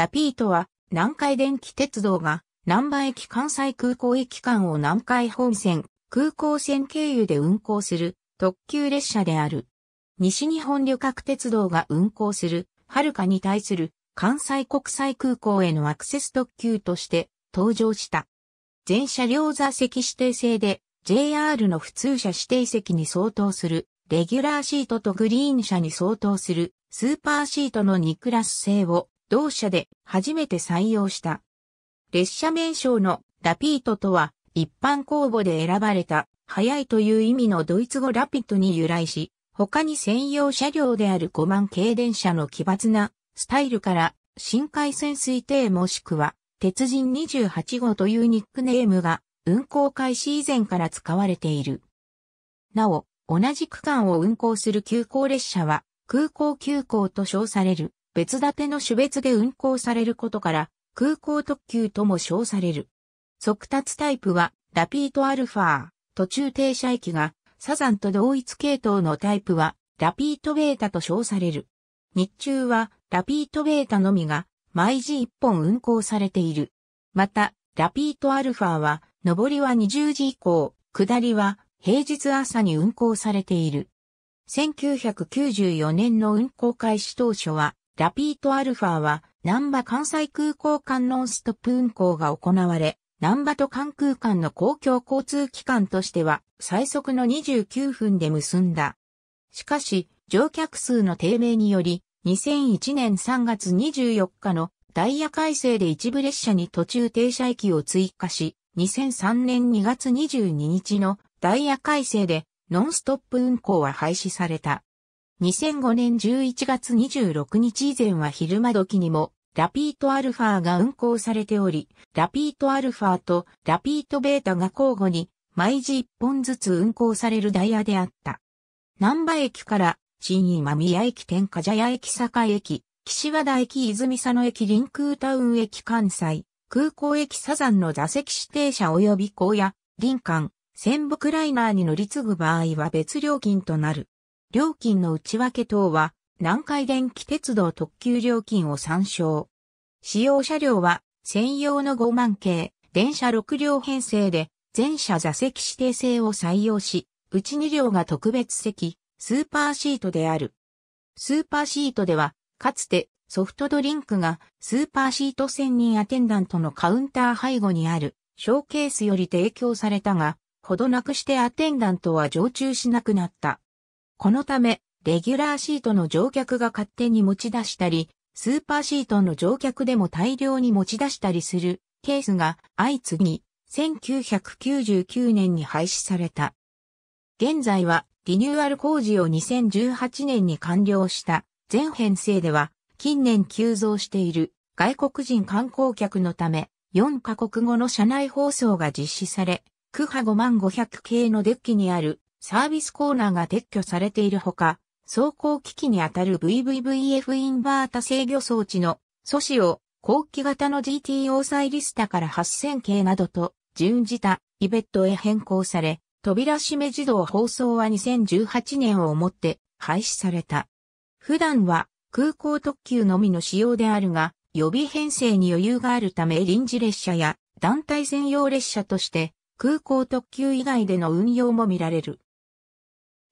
ラピートは、南海電気鉄道が、南波駅関西空港駅間を南海本線、空港線経由で運行する特急列車である。西日本旅客鉄道が運行する、遥かに対する関西国際空港へのアクセス特急として登場した。全車両座席指定制で JR の普通車指定席に相当するレギュラーシートとグリーン車に相当するスーパーシートの2クラス制を同社で初めて採用した。列車名称のラピートとは一般公募で選ばれた早いという意味のドイツ語ラピットに由来し、他に専用車両である5万系電車の奇抜なスタイルから深海潜水艇もしくは鉄人28号というニックネームが運行開始以前から使われている。なお、同じ区間を運行する急行列車は空港急行と称される。別立ての種別で運行されることから、空港特急とも称される。速達タイプは、ラピートアルファ、途中停車駅が、サザンと同一系統のタイプは、ラピートベータと称される。日中は、ラピートベータのみが、毎時1本運行されている。また、ラピートアルファは、上りは20時以降、下りは、平日朝に運行されている。1994年の運行開始当初は、ラピートアルファは、南波関西空港間ノンストップ運行が行われ、南波と関空間の公共交通機関としては、最速の29分で結んだ。しかし、乗客数の低迷により、2001年3月24日のダイヤ改正で一部列車に途中停車駅を追加し、2003年2月22日のダイヤ改正でノンストップ運行は廃止された。2005年11月26日以前は昼間時にも、ラピートアルファが運行されており、ラピートアルファとラピートベータが交互に毎時1本ずつ運行されるダイヤであった。南波駅から新今宮駅天下茶屋駅坂駅、岸和田駅泉佐野駅臨空タウン駅関西、空港駅サザンの座席指定車及び高野、林間、仙北ライナーに乗り継ぐ場合は別料金となる。料金の内訳等は、南海電気鉄道特急料金を参照。使用車両は、専用の5万系、電車6両編成で、全車座席指定制を採用し、うち2両が特別席、スーパーシートである。スーパーシートでは、かつてソフトドリンクがスーパーシート専任アテンダントのカウンター背後にあるショーケースより提供されたが、ほどなくしてアテンダントは常駐しなくなった。このため、レギュラーシートの乗客が勝手に持ち出したり、スーパーシートの乗客でも大量に持ち出したりするケースが相次ぎ、1999年に廃止された。現在はリニューアル工事を2018年に完了した全編成では近年急増している外国人観光客のため4カ国語の車内放送が実施され、クハ5万500系のデッキにあるサービスコーナーが撤去されているほか、走行機器にあたる VVVF インバータ制御装置の素子を後期型の GTO サイリスタから8000系などと準じたイベットへ変更され、扉閉め自動放送は2018年をもって廃止された。普段は空港特急のみの使用であるが、予備編成に余裕があるため臨時列車や団体専用列車として空港特急以外での運用も見られる。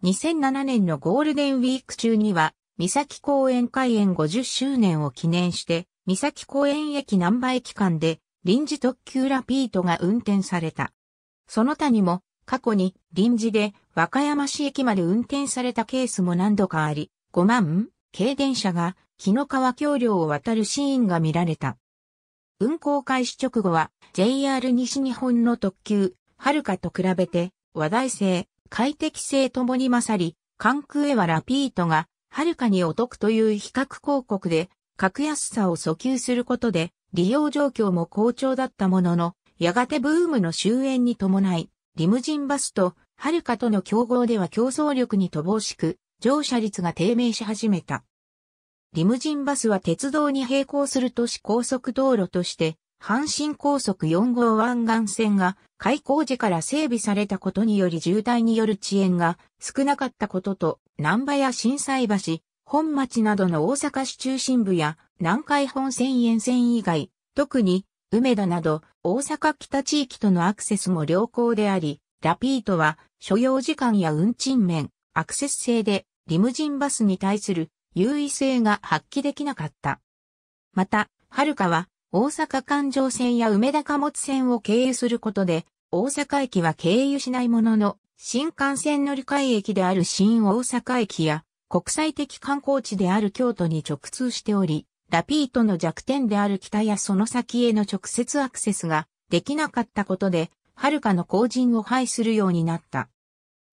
2007年のゴールデンウィーク中には、三崎公園開園50周年を記念して、三崎公園駅南波駅間で臨時特急ラピートが運転された。その他にも、過去に臨時で和歌山市駅まで運転されたケースも何度かあり、5万、軽電車が木の川橋梁を渡るシーンが見られた。運行開始直後は JR 西日本の特急、はるかと比べて話題性、快適性ともに勝り、関空へはラピートが、はるかにお得という比較広告で、格安さを訴求することで、利用状況も好調だったものの、やがてブームの終焉に伴い、リムジンバスと、はるかとの競合では競争力に乏しく、乗車率が低迷し始めた。リムジンバスは鉄道に並行する都市高速道路として、阪神高速4号湾岸線が開港時から整備されたことにより渋滞による遅延が少なかったことと、南波や震災橋、本町などの大阪市中心部や南海本線沿線以外、特に梅田など大阪北地域とのアクセスも良好であり、ラピートは所要時間や運賃面、アクセス性でリムジンバスに対する優位性が発揮できなかった。また、はるかは大阪環状線や梅田貨物線を経由することで、大阪駅は経由しないものの、新幹線乗り換え駅である新大阪駅や、国際的観光地である京都に直通しており、ラピートの弱点である北やその先への直接アクセスができなかったことで、はるかの後陣を排するようになった。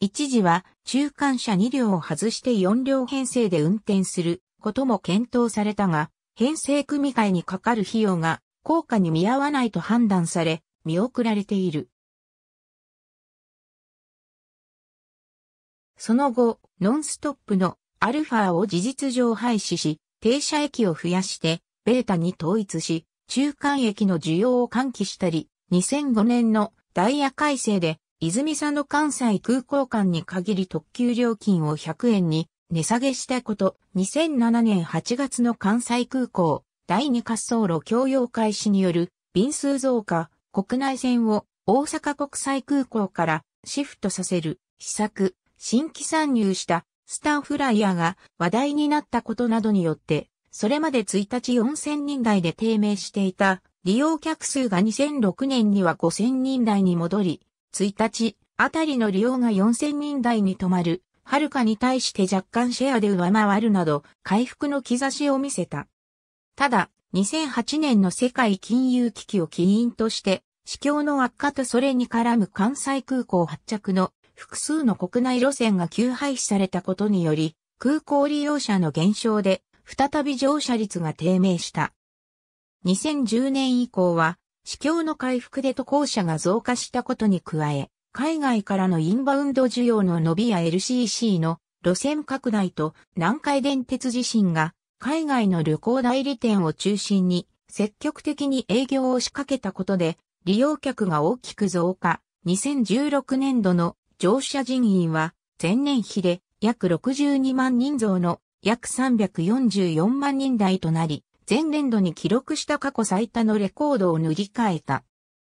一時は中間車2両を外して4両編成で運転することも検討されたが、編成組会にかかる費用が効果に見合わないと判断され、見送られている。その後、ノンストップのアルファを事実上廃止し、停車駅を増やして、ベータに統一し、中間駅の需要を喚起したり、2005年のダイヤ改正で、泉佐野関西空港間に限り特急料金を100円に値下げしたこと、2007年8月の関西空港、第2滑走路供用開始による便数増加、国内線を大阪国際空港からシフトさせる施策、新規参入したスターフライヤーが話題になったことなどによって、それまで1日4000人台で低迷していた利用客数が2006年には5000人台に戻り、1日あたりの利用が4000人台に止まるはるかに対して若干シェアで上回るなど、回復の兆しを見せた。ただ、2008年の世界金融危機を起因として、市況の悪化とそれに絡む関西空港発着の複数の国内路線が急廃止されたことにより、空港利用者の減少で、再び乗車率が低迷した。2010年以降は、市況の回復で渡航者が増加したことに加え、海外からのインバウンド需要の伸びや LCC の路線拡大と南海電鉄自身が海外の旅行代理店を中心に積極的に営業を仕掛けたことで利用客が大きく増加。2016年度の乗車人員は前年比で約62万人増の約344万人台となり前年度に記録した過去最多のレコードを塗り替えた。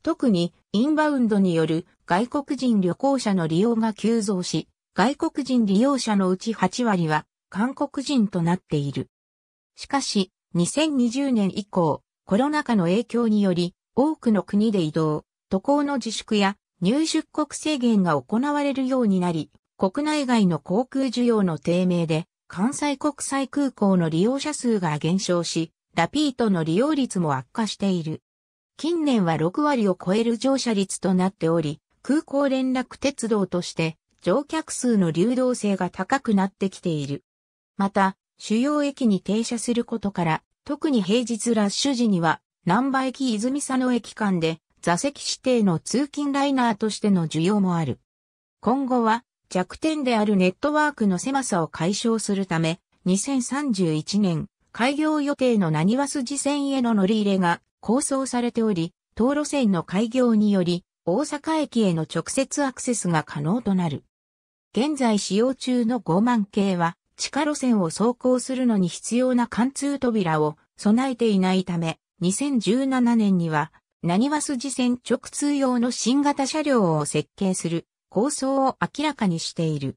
特にインバウンドによる外国人旅行者の利用が急増し、外国人利用者のうち8割は韓国人となっている。しかし、2020年以降、コロナ禍の影響により、多くの国で移動、渡航の自粛や入出国制限が行われるようになり、国内外の航空需要の低迷で、関西国際空港の利用者数が減少し、ラピートの利用率も悪化している。近年は6割を超える乗車率となっており、空港連絡鉄道として乗客数の流動性が高くなってきている。また、主要駅に停車することから、特に平日ラッシュ時には、南波駅泉佐野駅間で座席指定の通勤ライナーとしての需要もある。今後は弱点であるネットワークの狭さを解消するため、2031年開業予定の何わす線への乗り入れが構想されており、東路線の開業により、大阪駅への直接アクセスが可能となる。現在使用中の5万系は、地下路線を走行するのに必要な貫通扉を備えていないため、2017年には、何は筋線直通用の新型車両を設計する構想を明らかにしている。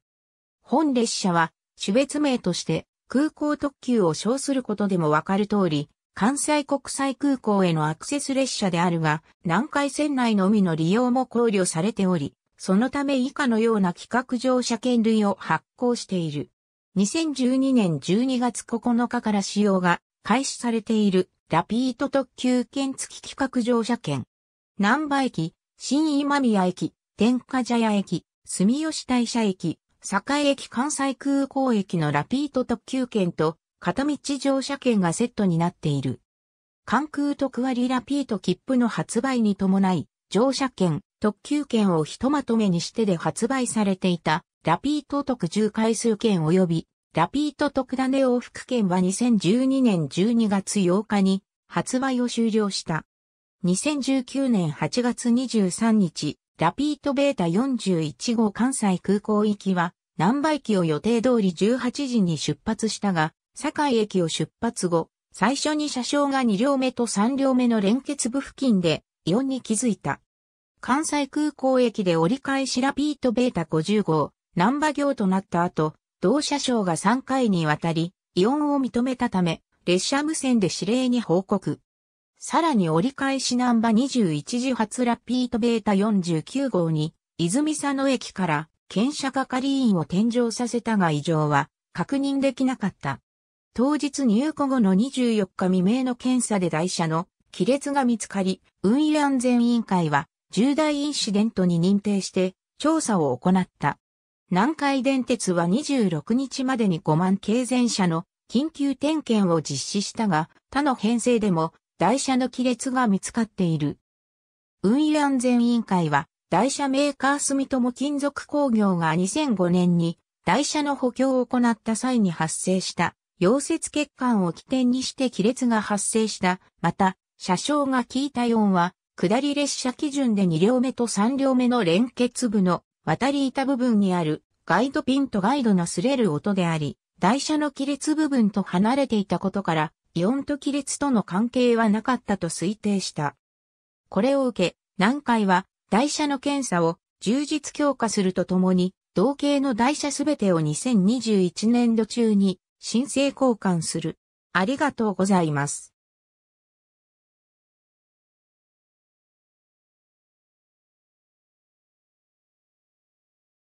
本列車は、種別名として空港特急を称することでもわかる通り、関西国際空港へのアクセス列車であるが、南海線内のみの利用も考慮されており、そのため以下のような企画乗車券類を発行している。2012年12月9日から使用が開始されているラピート特急券付き企画乗車券。南波駅、新今宮駅、天下茶屋駅、住吉大社駅、栄駅関西空港駅のラピート特急券と片道乗車券がセットになっている。関空特割ラピート切符の発売に伴い、乗車券、特急券をひとまとめにしてで発売されていた、ラピート特重回数券及び、ラピート特ダネ往復券は2012年12月8日に発売を終了した。2019年8月23日、ラピートベータ41号関西空港行きは、南売機を予定通り18時に出発したが、堺駅を出発後、最初に車掌が2両目と3両目の連結部付近でイオンに気づいた。関西空港駅で折り返しラピートベータ50号、難波行となった後、同車掌が3回にわたり、オンを認めたため、列車無線で指令に報告。さらに折り返し難波21時発ラピートベータ49号に、泉佐野駅から、検車係員を転乗させたが異常は確認できなかった。当日入庫後の24日未明の検査で台車の亀裂が見つかり、運輸安全委員会は重大インシデントに認定して調査を行った。南海電鉄は26日までに5万軽全車の緊急点検を実施したが、他の編成でも台車の亀裂が見つかっている。運輸安全委員会は台車メーカー住友金属工業が2005年に台車の補強を行った際に発生した溶接血管を起点にして亀裂が発生した。また、車掌が聞いた4は、下り列車基準で2両目と3両目の連結部の渡り板部分にあるガイドピンとガイドの擦れる音であり、台車の亀裂部分と離れていたことから、イオンと亀裂との関係はなかったと推定した。これを受け、南海は台車の検査を充実強化するとともに、同型の台車すべてを2021年度中に申請交換する。ありがとうございます。